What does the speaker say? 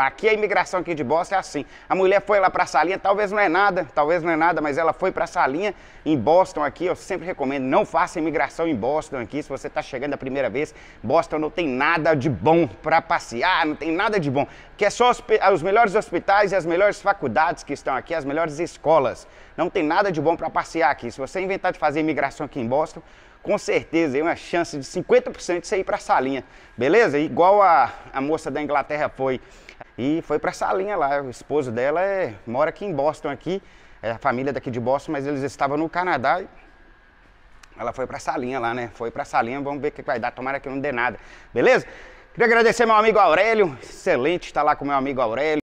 Aqui a imigração aqui de Boston é assim. A mulher foi lá para a salinha, talvez não é nada, talvez não é nada, mas ela foi para a salinha em Boston aqui. Eu sempre recomendo, não faça imigração em Boston aqui. Se você está chegando a primeira vez, Boston não tem nada de bom para passear, não tem nada de bom. Que é só os, ah, os melhores hospitais e as melhores faculdades que estão aqui, as melhores escolas. Não tem nada de bom para passear aqui. Se você inventar de fazer imigração aqui em Boston, com certeza, aí é uma chance de 50% de você ir para a salinha, beleza? Igual a, a moça da Inglaterra foi. E foi para a salinha lá, o esposo dela é, mora aqui em Boston, aqui, é a família daqui de Boston, mas eles estavam no Canadá. Ela foi para a salinha lá, né? Foi para a salinha, vamos ver o que vai dar, tomara que não dê nada, beleza? Queria agradecer meu amigo Aurélio, excelente estar lá com meu amigo Aurélio.